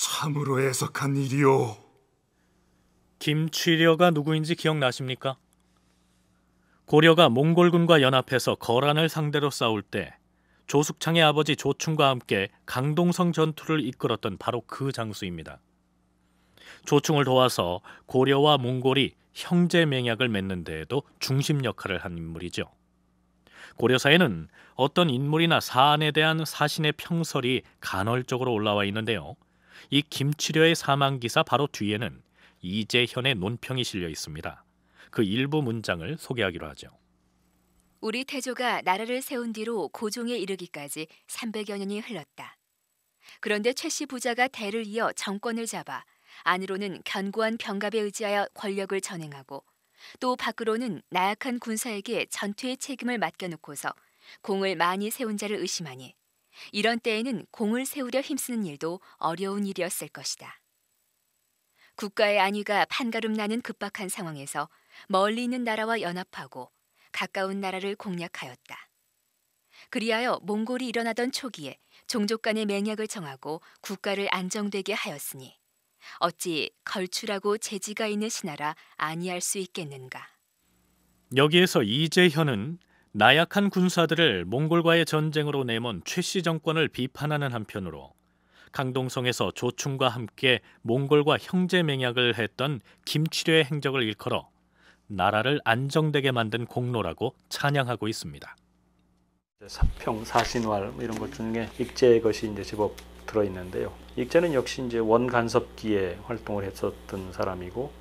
참으로 애석한 일이오. 김취려가 누구인지 기억나십니까? 고려가 몽골군과 연합해서 거란을 상대로 싸울 때 조숙창의 아버지 조충과 함께 강동성 전투를 이끌었던 바로 그 장수입니다. 조충을 도와서 고려와 몽골이 형제 맹약을 맺는 데에도 중심 역할을 한 인물이죠. 고려사에는 어떤 인물이나 사안에 대한 사신의 평설이 간헐적으로 올라와 있는데요. 이 김치려의 사망 기사 바로 뒤에는 이재현의 논평이 실려 있습니다. 그 일부 문장을 소개하기로 하죠. 우리 태조가 나라를 세운 뒤로 고종에 이르기까지 300여 년이 흘렀다. 그런데 최씨 부자가 대를 이어 정권을 잡아 안으로는 견고한 병갑에 의지하여 권력을 전행하고 또 밖으로는 나약한 군사에게 전투의 책임을 맡겨놓고서 공을 많이 세운 자를 의심하니 이런 때에는 공을 세우려 힘쓰는 일도 어려운 일이었을 것이다. 국가의 안위가 판가름 나는 급박한 상황에서 멀리 있는 나라와 연합하고 가까운 나라를 공략하였다. 그리하여 몽골이 일어나던 초기에 종족 간의 맹약을 정하고 국가를 안정되게 하였으니 어찌 걸출하고 재지가 있는 신하라 아니할 수 있겠는가. 여기에서 이재현은 나약한 군사들을 몽골과의 전쟁으로 내몬 최씨 정권을 비판하는 한편으로 강동성에서 조충과 함께 몽골과 형제 맹약을 했던 김치료의 행적을 일컬어 나라를 안정되게 만든 공로라고 찬양하고 있습니다. 사평, 사신활 뭐 이런 것 중에 익제의 것이 이제 제법 들어 있는데요. 익제는 역시 이제 원간섭기에 활동을 했었던 사람이고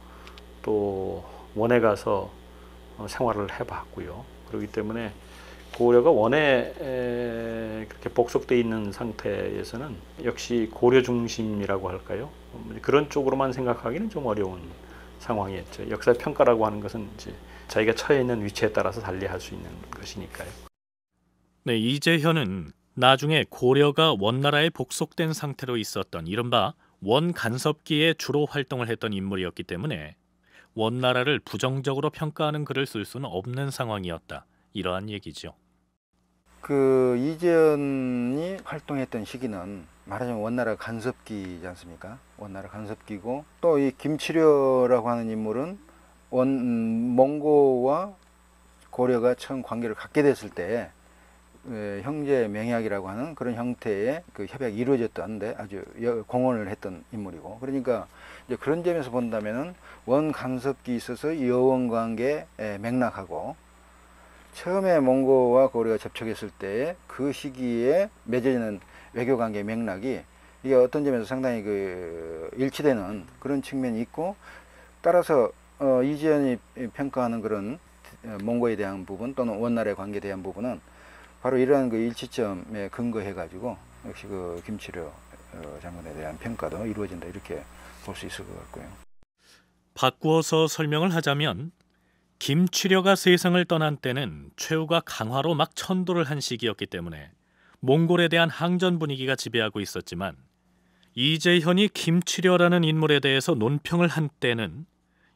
또 원에 가서 어, 생활을 해봤고요. 그렇기 때문에 고려가 원에 그렇게 복속돼 있는 상태에서는 역시 고려 중심이라고 할까요? 음, 그런 쪽으로만 생각하기는 좀 어려운 상황이었죠. 역사 평가라고 하는 것은 이제 자기가 처해 있는 위치에 따라서 달리할 수 있는 것이니까요. 네, 이재현은 나중에 고려가 원나라에 복속된 상태로 있었던 이른바 원간섭기에 주로 활동을 했던 인물이었기 때문에 원나라를 부정적으로 평가하는 글을 쓸 수는 없는 상황이었다. 이러한 얘기죠. 그 이재현이 활동했던 시기는 말하자면 원나라 간섭기지 않습니까? 원나라 간섭기고 또 이 김치료라고 하는 인물은 원 음, 몽고와 고려가 처음 관계를 갖게 됐을 때 형제 명약이라고 하는 그런 형태의 그 협약이 이루어졌던데 아주 공헌을 했던 인물이고 그러니까 이제 그런 점에서 본다면은 원간섭기 있어서 여원 관계 예, 맥락하고 처음에 몽고와 고려가 접촉했을 때 그 시기에 맺어지는 외교 관계 맥락이 이게 어떤 점에서 상당히 그 일치되는 그런 측면이 있고 따라서 어, 이지현이 평가하는 그런 어, 몽고에 대한 부분 또는 원나라의 관계에 대한 부분은 바로 이러한 그 일치점에 근거해 가지고 역시 그 김치료 어, 장군에 대한 평가도 이루어진다 이렇게 볼수 있을 것 같고요. 바꾸어서 설명을 하자면 김치려가 세상을 떠난 때는 최후가 강화로 막 천도를 한 시기였기 때문에 몽골에 대한 항전 분위기가 지배하고 있었지만 이재현이 김치려라는 인물에 대해서 논평을 한 때는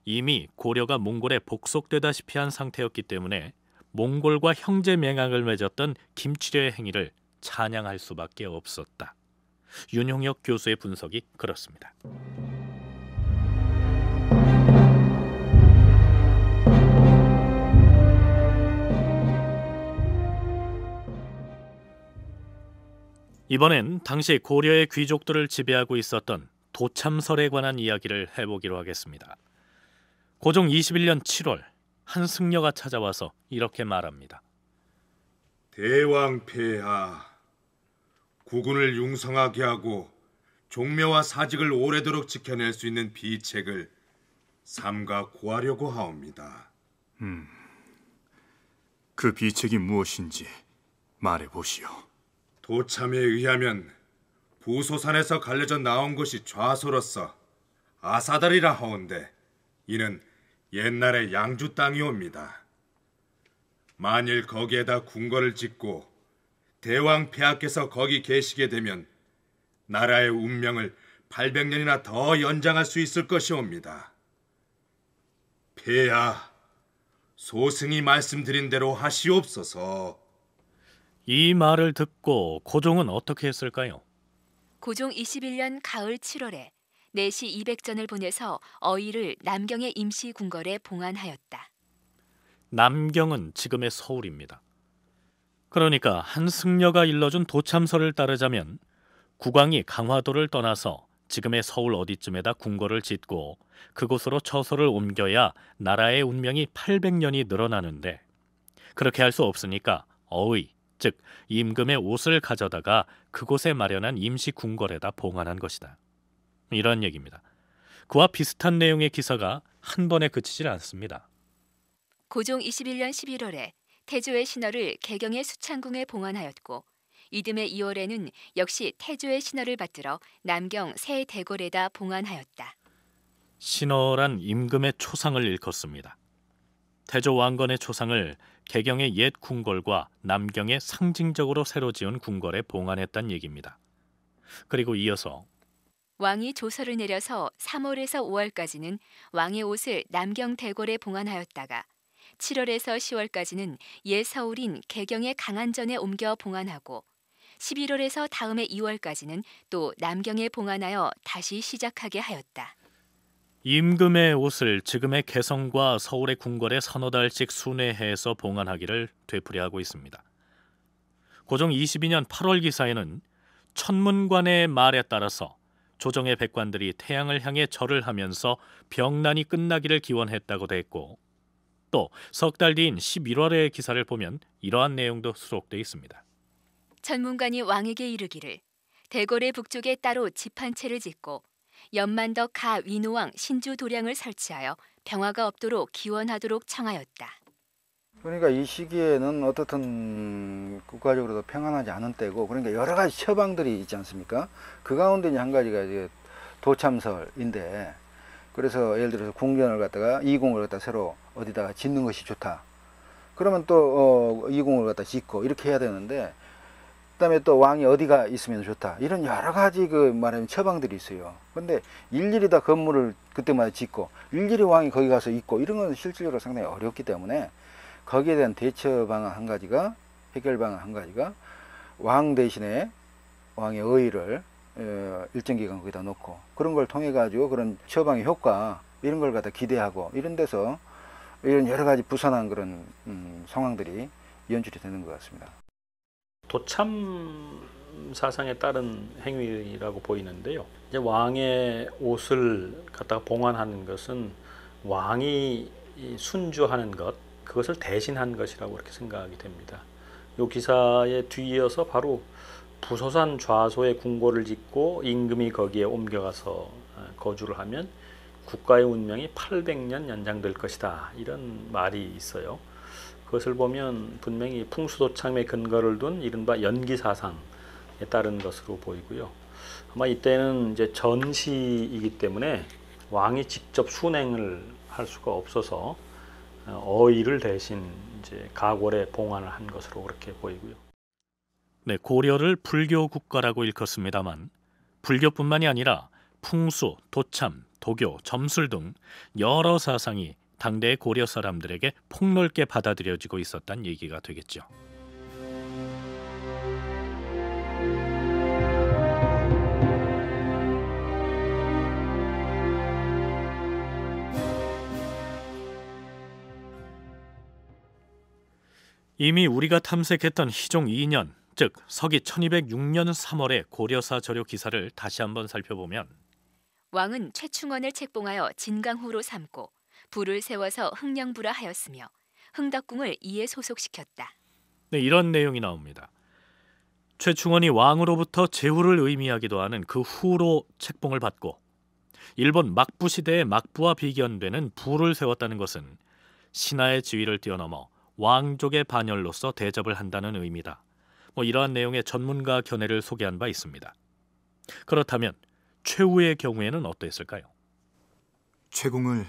이미 고려가 몽골에 복속되다시피 한 상태였기 때문에 몽골과 형제 맹학을 맺었던 김치려의 행위를 찬양할 수밖에 없었다. 윤용혁 교수의 분석이 그렇습니다. 이번엔 당시 고려의 귀족들을 지배하고 있었던 도참설에 관한 이야기를 해보기로 하겠습니다. 고종 21년 7월 한 승려가 찾아와서 이렇게 말합니다. 대왕 폐하 구군을 융성하게 하고 종묘와 사직을 오래도록 지켜낼 수 있는 비책을 삼가 구하려고 하옵니다. 음, 그 비책이 무엇인지 말해 보시오. 도참에 의하면 부소산에서 갈려져 나온 것이 좌소로서 아사달이라 하온데 이는 옛날의 양주 땅이옵니다. 만일 거기에다 궁궐을 짓고 대왕 폐하께서 거기 계시게 되면 나라의 운명을 800년이나 더 연장할 수 있을 것이옵니다. 폐하, 소승이 말씀드린 대로 하시옵소서. 이 말을 듣고 고종은 어떻게 했을까요? 고종 21년 가을 7월에 내시 200전을 보내서 어이를 남경의 임시 궁궐에 봉안하였다. 남경은 지금의 서울입니다. 그러니까 한승려가 일러준 도참서를 따르자면 국왕이 강화도를 떠나서 지금의 서울 어디쯤에다 궁궐을 짓고 그곳으로 처소를 옮겨야 나라의 운명이 800년이 늘어나는데 그렇게 할 수 없으니까 어의 즉 임금의 옷을 가져다가 그곳에 마련한 임시 궁궐에다 봉안한 것이다. 이런 얘기입니다. 그와 비슷한 내용의 기사가 한 번에 그치질 않습니다. 고종 21년 11월에 태조의 신하를 개경의 수창궁에 봉안하였고 이듬해 2월에는 역시 태조의 신하를 받들어 남경 새 대궐에다 봉안하였다. 신어란 임금의 초상을 일컫습니다. 태조 왕건의 초상을 개경의 옛 궁궐과 남경의 상징적으로 새로 지은 궁궐에 봉안했다는 얘기입니다. 그리고 이어서 왕이 조서를 내려서 3월에서 5월까지는 왕의 옷을 남경 대궐에 봉안하였다가 7월에서 10월까지는 예서울인 개경의 강안전에 옮겨 봉안하고 11월에서 다음해 2월까지는 또 남경에 봉안하여 다시 시작하게 하였다. 임금의 옷을 지금의 개성과 서울의 궁궐에 서너 달씩 순회해서 봉안하기를 되풀이하고 있습니다. 고종 22년 8월 기사에는 천문관의 말에 따라서 조정의 백관들이 태양을 향해 절을 하면서 병난이 끝나기를 기원했다고도 고또석달 뒤인 11월의 기사를 보면 이러한 내용도 수록돼 있습니다. 천문관이 왕에게 이르기를 대궐의 북쪽에 따로 집한 채를 짓고 연만덕 가 위노왕 신주 도량을 설치하여 평화가 없도록 기원하도록 청하였다. 그러니까 이 시기에는 어떻든 국가적으로도 평안하지 않은 때고 그러니까 여러 가지 처방들이 있지 않습니까? 그 가운데 한 가지가 이제 도참설인데 그래서 예를 들어서 궁전을 갖다가 이공을 갖다 새로 어디다가 짓는 것이 좋다. 그러면 또 어, 이공을 갖다 짓고 이렇게 해야 되는데 그다음에 또 왕이 어디가 있으면 좋다 이런 여러 가지 그 말하면 처방들이 있어요. 근데 일일이 다 건물을 그때마다 짓고 일일이 왕이 거기 가서 있고 이런 건 실질적으로 상당히 어렵기 때문에 거기에 대한 대처 방안 한 가지가 해결 방안 한 가지가 왕 대신에 왕의 의의를 어, 일정 기간 거기다 놓고 그런 걸 통해 가지고 그런 처방의 효과 이런 걸 갖다 기대하고 이런 데서 이런 여러 가지 부산한 그런 음, 상황들이 연출이 되는 것 같습니다. 도참 사상에 따른 행위라고 보이는데요. 이제 왕의 옷을 갖다가 봉안하는 것은 왕이 순주하는 것, 그것을 대신한 것이라고 이렇게 생각이 됩니다. 이 기사에 뒤이어서 바로 부소산 좌소에 궁궐을 짓고 임금이 거기에 옮겨가서 아, 거주를 하면 국가의 운명이 800년 연장될 것이다. 이런 말이 있어요. 그것을 보면 분명히 풍수도창의 근거를 둔 이른바 연기사상에 따른 것으로 보이고요. 아마 이때는 이제 전시이기 때문에 왕이 직접 순행을 할 수가 없어서 어, 어의를 대신 이제 가골에 봉안을 한 것으로 그렇게 보이고요. 네, 고려를 불교 국가라고 일컫습니다만 불교뿐만이 아니라 풍수, 도참, 도교, 점술 등 여러 사상이 당대의 고려 사람들에게 폭넓게 받아들여지고 있었단 얘기가 되겠죠. 이미 우리가 탐색했던 희종 2년, 즉 서기 1206년 3월의 고려사 저료 기사를 다시 한번 살펴보면 왕은 최충원을 책봉하여 진강호로 삼고 부를 세워서 흥령부라 하였으며 흥덕궁을 이에 소속시켰다. 네, 이런 내용이 나옵니다. 최충원이 왕으로부터 제후를 의미하기도 하는 그 후로 책봉을 받고 일본 막부 시대의 막부와 비견되는 부를 세웠다는 것은 신하의 지위를 뛰어넘어 왕족의 반열로서 대접을 한다는 의미다. 뭐 이러한 내용의 전문가 견해를 소개한 바 있습니다. 그렇다면 최후의 경우에는 어떠했을까요? 최공을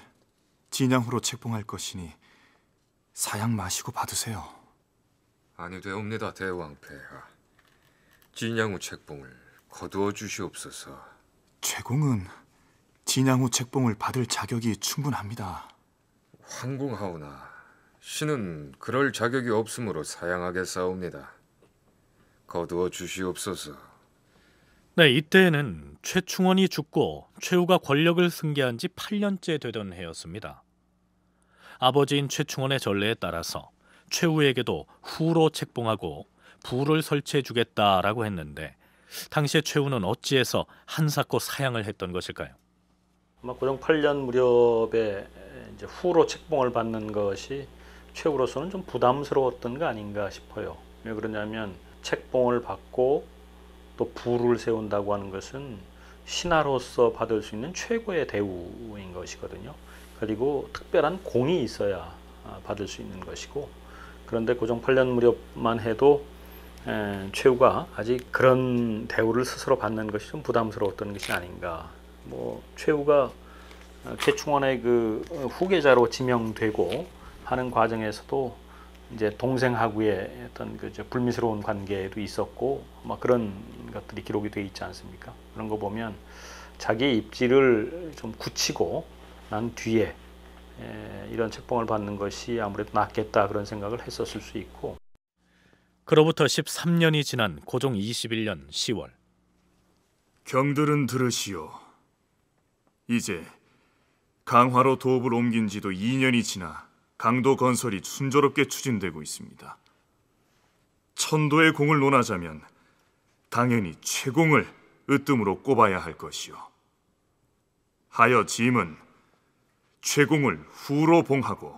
진양호로 책봉할 것이니 사양 마시고 받으세요. 아니 되옵니다 대왕폐하. 진양후 책봉을 거두어 주시옵소서. 최공은 진양후 책봉을 받을 자격이 충분합니다. 황궁하오나 신은 그럴 자격이 없으므로 사양하게 싸웁니다. 거두어 주시옵소서. 네, 이때에는 최충원이 죽고 최후가 권력을 승계한 지 8년째 되던 해였습니다. 아버지인 최충원의 전례에 따라서 최우에게도 후로 책봉하고 부를 설치해 주겠다라고 했는데 당시에 최우는 어찌해서 한사코 사양을 했던 것일까요? 아마 고종 8년 무렵에 이제 후로 책봉을 받는 것이 최우로서는 좀 부담스러웠던 거 아닌가 싶어요. 왜 그러냐면 책봉을 받고 또 부를 세운다고 하는 것은 신하로서 받을 수 있는 최고의 대우인 것이거든요. 그리고 특별한 공이 있어야 아, 받을 수 있는 것이고 그런데 고종 8년 무렵만 해도 최후가 아직 그런 대우를 스스로 받는 것이 좀 부담스러웠던 것이 아닌가. 뭐 최후가 최충원의 아, 그 어, 후계자로 지명되고 하는 과정에서도 이제 동생하고의 어떤 그 불미스러운 관계도 있었고 막 뭐 그런 것들이 기록이 되어 있지 않습니까? 그런 거 보면 자기 입지를 좀 굳히고 난 뒤에 이런 책봉을 받는 것이 아무래도 낫겠다 그런 생각을 했었을 수 있고 그로부터 13년이 지난 고종 21년 10월 경들은 들으시오 이제 강화로 도읍을 옮긴 지도 2년이 지나 강도 건설이 순조롭게 추진되고 있습니다. 천도의 공을 논하자면 당연히 최공을 으뜸으로 꼽아야 할 것이요. 하여 짐은 최공을 후로 봉하고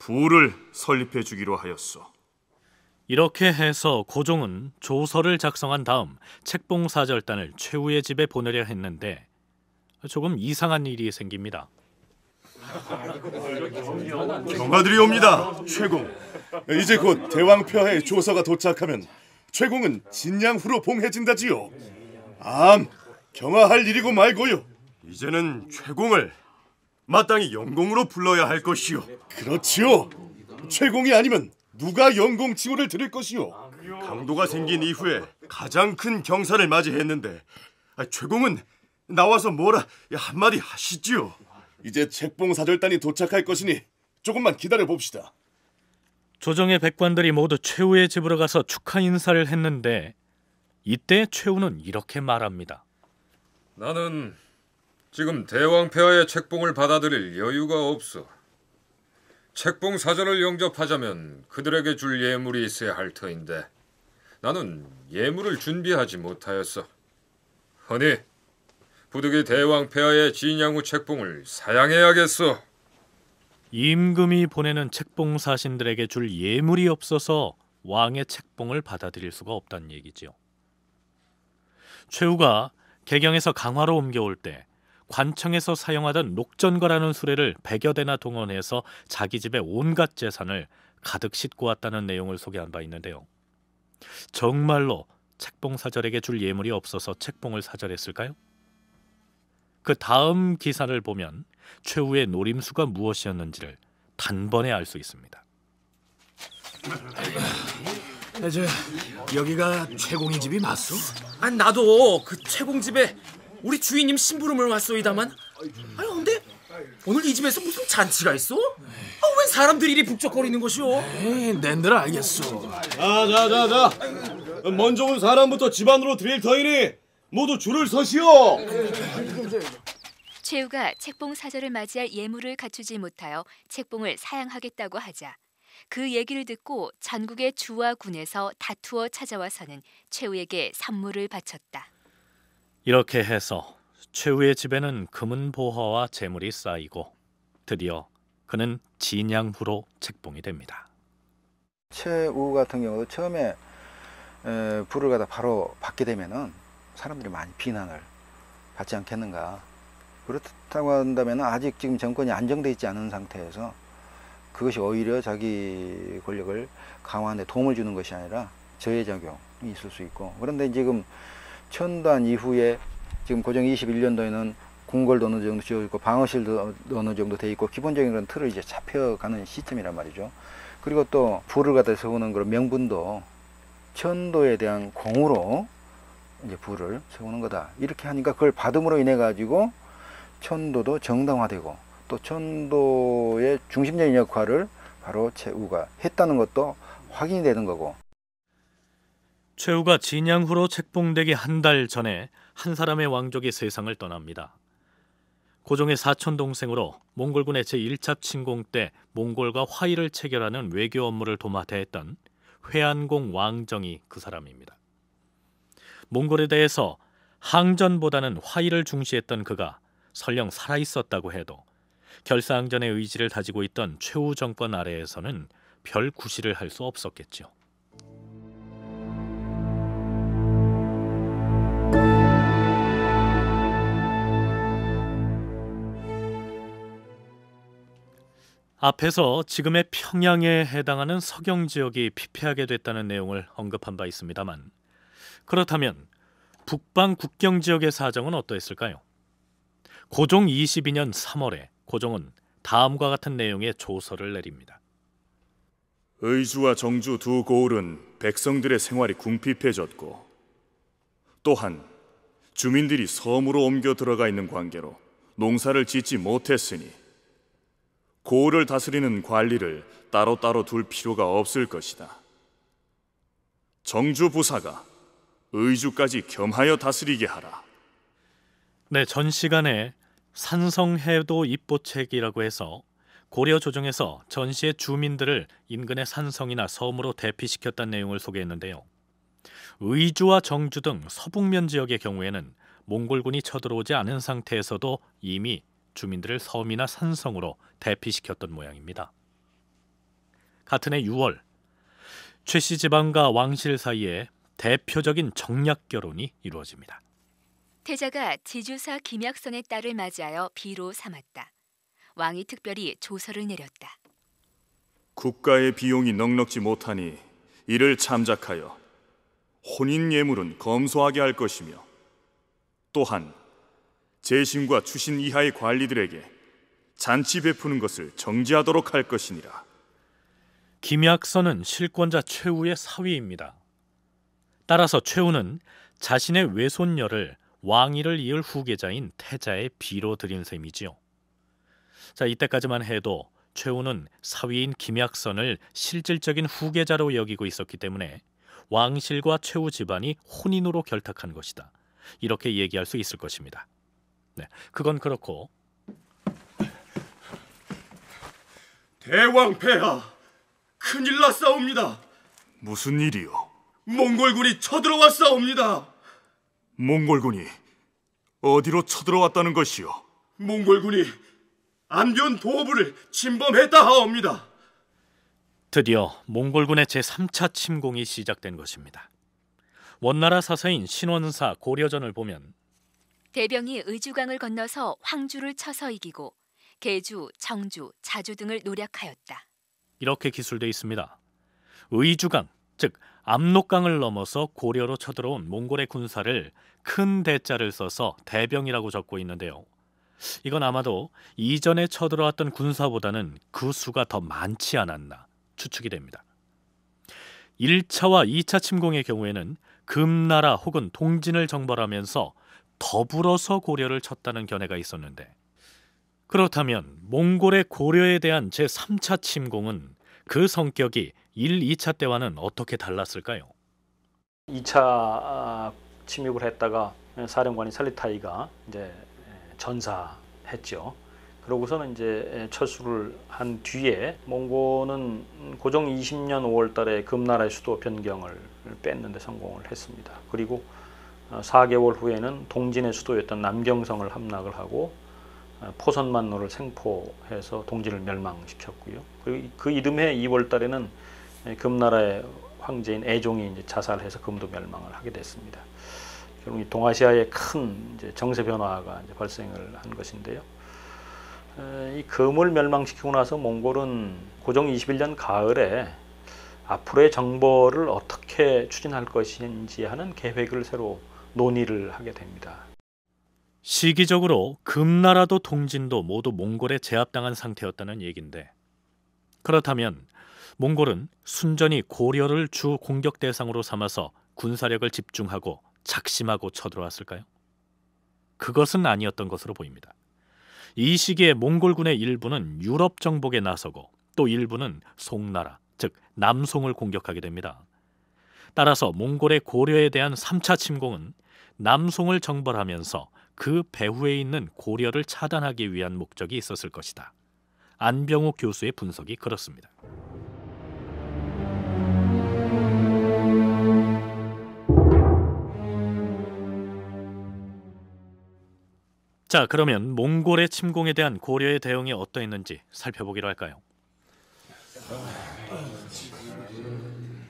부를 설립해 주기로 하였소. 이렇게 해서 고종은 조서를 작성한 다음 책봉사절단을 최후의 집에 보내려 했는데 조금 이상한 일이 생깁니다. 경가들이 옵니다. 최공. 이제 곧대왕표하의 조서가 도착하면 최공은 진양후로 봉해진다지요. 암, 경화할 일이고 말고요. 이제는 최공을 마땅히 영공으로 불러야 할 것이요. 그렇지요. 최공이 아니면 누가 영공 칭호를 들을 것이요. 강도가 생긴 이후에 가장 큰 경사를 맞이했는데 아, 최공은 나와서 뭐라 한마디 하시지요. 이제 책봉 사절단이 도착할 것이니 조금만 기다려 봅시다. 조정의 백관들이 모두 최후의 집으로 가서 축하 인사를 했는데 이때 최후는 이렇게 말합니다. 나는 지금 대왕 폐하의 책봉을 받아들일 여유가 없어. 책봉 사절을 영접하자면 그들에게 줄 예물이 있어야 할 터인데 나는 예물을 준비하지 못하였어. 허니 부득이 대왕 폐하의 진양후 책봉을 사양해야겠소. 임금이 보내는 책봉 사신들에게 줄 예물이 없어서 왕의 책봉을 받아들일 수가 없다는 얘기지요. 최후가 개경에서 강화로 옮겨올 때 관청에서 사용하던 녹전거라는 수레를 백여 대나 동원해서 자기 집의 온갖 재산을 가득 싣고 왔다는 내용을 소개한 바 있는데요. 정말로 책봉 사절에게 줄 예물이 없어서 책봉을 사절했을까요? 그 다음 기사를 보면 최후의 노림수가 무엇이었는지를 단번에 알 수 있습니다. 아, 저, 여기가 최공이 집이 맞소? 아 나도 그 최공 집에 우리 주인님 심부름을 왔소이다만. 아니 근데 오늘 이 집에서 무슨 잔치가 있어? 아, 웬 사람들이 이리 북적거리는 것이오? 낸들 알겠소. 자자자 자, 먼저 온 사람부터 집안으로 들일 터이니 모두 줄을 서시오. 최우가 책봉 사절을 맞이할 예물을 갖추지 못하여 책봉을 사양하겠다고 하자 그 얘기를 듣고 전국의 주와 군에서 다투어 찾아와서는 최우에게 산물을 바쳤다. 이렇게 해서 최후의 집에는 금은 보화와 재물이 쌓이고 드디어 그는 진양후로 책봉이 됩니다. 최우 같은 경우도 처음에 불을 갖다 바로 받게 되면은 사람들이 많이 비난을 받지 않겠는가 그렇다고 한다면 아직 지금 정권이 안정돼 있지 않은 상태에서 그것이 오히려 자기 권력을 강화하는 데 도움을 주는 것이 아니라 저해작용이 있을 수 있고 그런데 지금 천단 이후에 지금 고정 21년도에는 궁궐도 어느 정도 지어 있고 방어실도 어느 정도 돼 있고 기본적인 그런 틀을 이제 잡혀가는 시점이란 말이죠. 그리고 또 부를 갖다 세우는 그런 명분도 천도에 대한 공으로 이제 부를 세우는 거다. 이렇게 하니까 그걸 받음으로 인해 가지고 천도도 정당화되고 또 천도의 중심적인 역할을 바로 최우가 했다는 것도 확인이 되는 거고 최우가 진양 후로 책봉되기 한 달 전에 한 사람의 왕족이 세상을 떠납니다. 고종의 사촌 동생으로 몽골군의 제1차 침공 때 몽골과 화의를 체결하는 외교 업무를 도맡아 했던 회안공 왕정이 그 사람입니다. 몽골에 대해서 항전보다는 화의를 중시했던 그가 설령 살아있었다고 해도 결사항전의 의지를 다지고 있던 최후 정권 아래에서는 별 구실을 할 수 없었겠지요. 앞에서 지금의 평양에 해당하는 서경 지역이 피폐하게 됐다는 내용을 언급한 바 있습니다만 그렇다면 북방 국경 지역의 사정은 어떠했을까요? 고종 22년 3월에 고종은 다음과 같은 내용의 조서를 내립니다. 의주와 정주 두 고을은 백성들의 생활이 궁핍해졌고 또한 주민들이 섬으로 옮겨 들어가 있는 관계로 농사를 짓지 못했으니 고을을 다스리는 관리를 따로따로 둘 필요가 없을 것이다. 정주 부사가 의주까지 겸하여 다스리게 하라. 네, 전 시간에 산성해도 입보책이라고 해서 고려 조정에서 전시의 주민들을 인근의 산성이나 섬으로 대피시켰다는 내용을 소개했는데요. 의주와 정주 등 서북면 지역의 경우에는 몽골군이 쳐들어오지 않은 상태에서도 이미 주민들을 섬이나 산성으로 대피시켰던 모양입니다. 같은 해 6월 최씨 지방과 왕실 사이에 대표적인 정략 결혼이 이루어집니다. 태자가 지주사 김약선의 딸을 맞이하여 비로 삼았다. 왕이 특별히 조서를 내렸다. 국가의 비용이 넉넉지 못하니 이를 참작하여 혼인 예물은 검소하게 할 것이며 또한 재신과 추신 이하의 관리들에게 잔치 베푸는 것을 정지하도록 할 것이니라. 김약선은 실권자 최우의 사위입니다. 따라서 최우는 자신의 외손녀를 왕위를 이을 후계자인 태자의 비로 드린 셈이지요. 자, 이때까지만 해도 최후는 사위인 김약선을 실질적인 후계자로 여기고 있었기 때문에 왕실과 최후 집안이 혼인으로 결탁한 것이다. 이렇게 얘기할 수 있을 것입니다. 네, 그건 그렇고 대왕 폐하 큰일 났사옵니다. 무슨 일이요? 몽골군이 쳐들어왔사옵니다. 몽골군이 어디로 쳐들어왔다는 것이요? 몽골군이 안변 도부를 침범했다 하옵니다. 드디어 몽골군의 제3차 침공이 시작된 것입니다. 원나라 사서인 신원사 고려전을 보면 대병이 의주강을 건너서 황주를 쳐서 이기고 개주 정주, 자주 등을 노략하였다. 이렇게 기술돼 있습니다. 의주강, 즉 압록강을 넘어서 고려로 쳐들어온 몽골의 군사를 큰 대자를 써서 대병이라고 적고 있는데요. 이건 아마도 이전에 쳐들어왔던 군사보다는 그 수가 더 많지 않았나 추측이 됩니다. 1차와 2차 침공의 경우에는 금나라 혹은 동진을 정벌하면서 더불어서 고려를 쳤다는 견해가 있었는데 그렇다면 몽골의 고려에 대한 제3차 침공은 그 성격이 1, 2차 때와는 어떻게 달랐을까요? 2차 아, 침입을 했다가 사령관이 살리타이가 이제 전사했죠. 그러고서는 이제 철수를 한 뒤에 몽고는 고종 20년 5월 달에 금나라의 수도 변경을 뺐는데 성공을 했습니다. 그리고 4개월 어, 후에는 동진의 수도였던 남경성을 함락을 하고 어, 포선만노를 생포해서 동진을 멸망시켰고요. 그리고 그 이듬해 2월 달에는 예, 금나라의 황제인 애종이 이제 자살해서 금도 멸망을 하게 됐습니다. 결국 동아시아의 큰 정세 변화가 발생을 한 것인데요. 이 금을 멸망시키고 나서 몽골은 고종 21년 가을에 앞으로의 정보를 어떻게 추진할 것인지 하는 계획을 새로 논의를 하게 됩니다. 시기적으로 금나라도 동진도 모두 몽골에 제압당한 상태였다는 얘긴데 그렇다면 몽골은 순전히 고려를 주 공격 대상으로 삼아서 군사력을 집중하고 작심하고 쳐들어왔을까요? 그것은 아니었던 것으로 보입니다. 이 시기에 몽골군의 일부는 유럽 정복에 나서고 또 일부는 송나라, 즉 남송을 공격하게 됩니다. 따라서 몽골의 고려에 대한 3차 침공은 남송을 정벌하면서 그 배후에 있는 고려를 차단하기 위한 목적이 있었을 것이다. 안병욱 교수의 분석이 그렇습니다. 자, 그러면 몽골의 침공에 대한 고려의 대응이 어떠했는지 살펴보기로 할까요?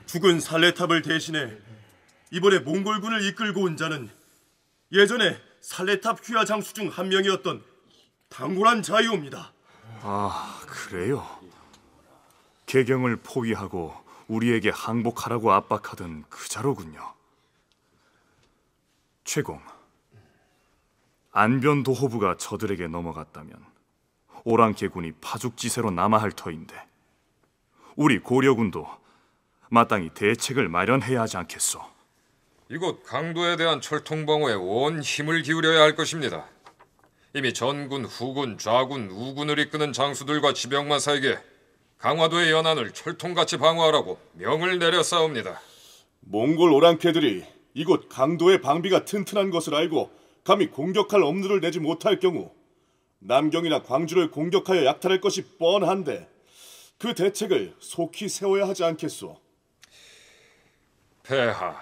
죽은 살레탑을 대신해 이번에 몽골군을 이끌고 온 자는 예전에 살레탑 휘하 장수 중 한 명이었던 당골한자이입니다 아, 그래요. 개경을 포위하고 우리에게 항복하라고 압박하던 그 자로군요. 최공, 안변 도호부가 저들에게 넘어갔다면 오랑캐군이 파죽지세로 남아할 터인데 우리 고려군도 마땅히 대책을 마련해야 하지 않겠소. 이곳 강도에 대한 철통방어에 온 힘을 기울여야 할 것입니다. 이미 전군, 후군, 좌군, 우군을 이끄는 장수들과 지병마사에게 강화도의 연안을 철통같이 방어하라고 명을 내렸사옵니다. 몽골 오랑캐들이 이곳 강도의 방비가 튼튼한 것을 알고 감히 공격할 엄두를 내지 못할 경우 남경이나 광주를 공격하여 약탈할 것이 뻔한데 그 대책을 속히 세워야 하지 않겠소. 폐하,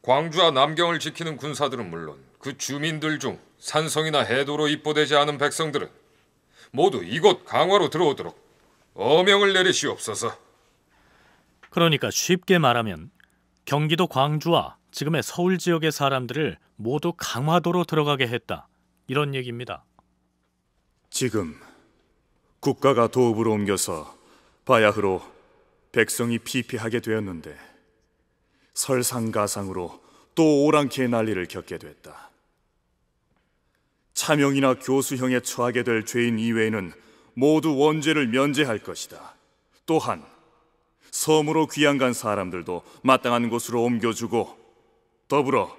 광주와 남경을 지키는 군사들은 물론 그 주민들 중 산성이나 해도로 입보되지 않은 백성들은 모두 이곳 강화로 들어오도록 어명을 내리시옵소서. 그러니까 쉽게 말하면 경기도 광주와 지금의 서울 지역의 사람들을 모두 강화도로 들어가게 했다. 이런 얘기입니다. 지금 국가가 도읍으로 옮겨서 바야흐로 백성이 피피하게 되었는데 설상가상으로 또 오랑캐의 난리를 겪게 됐다. 차명이나 교수형에 처하게 될 죄인 이외에는 모두 원죄를 면제할 것이다. 또한 섬으로 귀양 간 사람들도 마땅한 곳으로 옮겨주고 더불어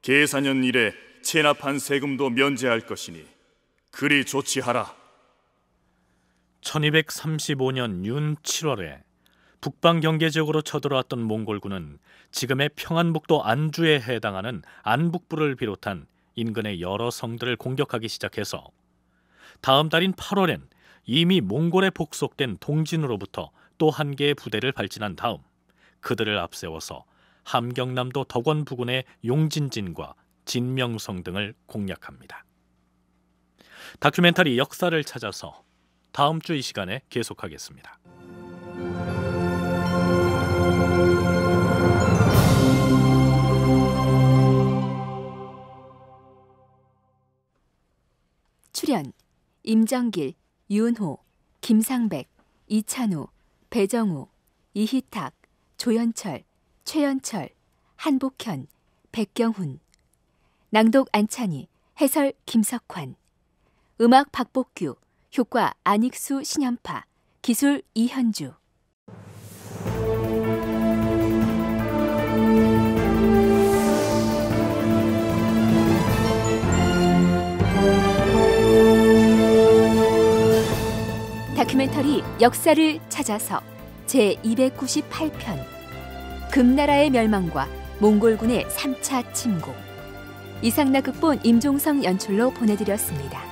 계산년 이래 체납한 세금도 면제할 것이니 그리 조치하라. 1235년 윤 7월에 북방 경계 지역으로 쳐들어왔던 몽골군은 지금의 평안북도 안주에 해당하는 안북부를 비롯한 인근의 여러 성들을 공격하기 시작해서 다음 달인 8월엔 이미 몽골에 복속된 동진으로부터 또 한 개의 부대를 발진한 다음 그들을 앞세워서 함경남도 덕원 부근의 용진진과 진명성 등을 공략합니다. 다큐멘터리 역사를 찾아서 다음 주 이 시간에 계속하겠습니다. 출연 임정길, 윤호, 김상백, 이찬우, 배정우, 이희탁, 조현철, 최연철, 한복현, 백경훈, 낭독 안찬희, 해설 김석환, 음악 박복규, 효과 안익수 신연파 기술 이현주. 다큐멘터리 역사를 찾아서 제298편 금나라의 멸망과 몽골군의 3차 침공 이상나 극본 임종성 연출로 보내드렸습니다.